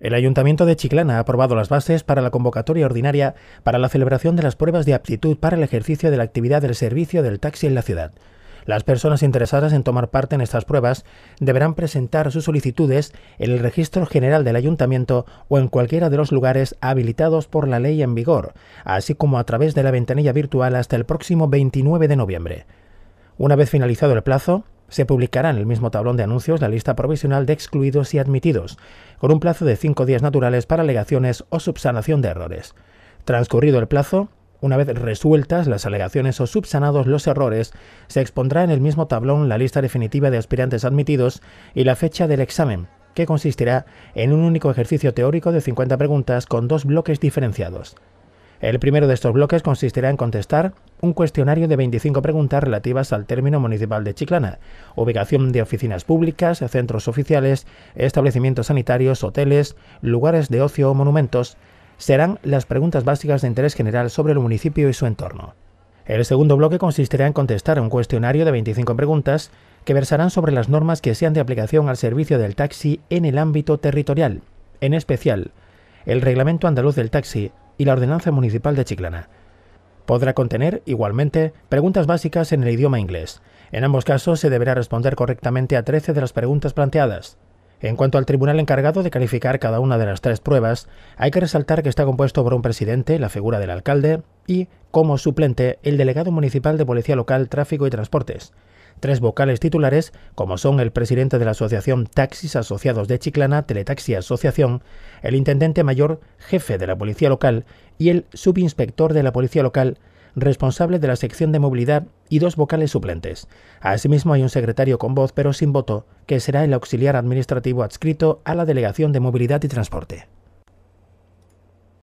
El Ayuntamiento de Chiclana ha aprobado las bases para la convocatoria ordinaria para la celebración de las pruebas de aptitud para el ejercicio de la actividad del servicio del taxi en la ciudad. Las personas interesadas en tomar parte en estas pruebas deberán presentar sus solicitudes en el registro general del ayuntamiento o en cualquiera de los lugares habilitados por la ley en vigor, así como a través de la ventanilla virtual hasta el próximo 29 de noviembre. Una vez finalizado el plazo, se publicará en el mismo tablón de anuncios la lista provisional de excluidos y admitidos, con un plazo de cinco días naturales para alegaciones o subsanación de errores. Transcurrido el plazo, una vez resueltas las alegaciones o subsanados los errores, se expondrá en el mismo tablón la lista definitiva de aspirantes admitidos y la fecha del examen, que consistirá en un único ejercicio teórico de 50 preguntas con dos bloques diferenciados. El primero de estos bloques consistirá en contestar un cuestionario de 25 preguntas relativas al término municipal de Chiclana, ubicación de oficinas públicas, centros oficiales, establecimientos sanitarios, hoteles, lugares de ocio o monumentos. Serán las preguntas básicas de interés general sobre el municipio y su entorno. El segundo bloque consistirá en contestar un cuestionario de 25 preguntas que versarán sobre las normas que sean de aplicación al servicio del taxi en el ámbito territorial, en especial el Reglamento Andaluz del Taxi, y la Ordenanza Municipal de Chiclana. Podrá contener, igualmente, preguntas básicas en el idioma inglés. En ambos casos se deberá responder correctamente a 13 de las preguntas planteadas. En cuanto al tribunal encargado de calificar cada una de las tres pruebas, hay que resaltar que está compuesto por un presidente, la figura del alcalde, y, como suplente, el delegado municipal de Policía Local, Tráfico y Transportes tres vocales titulares, como son el presidente de la Asociación Taxis Asociados de Chiclana, Teletaxi Asociación, el intendente mayor, jefe de la Policía Local y el subinspector de la Policía Local, responsable de la sección de movilidad y dos vocales suplentes. Asimismo hay un secretario con voz pero sin voto, que será el auxiliar administrativo adscrito a la Delegación de Movilidad y Transporte.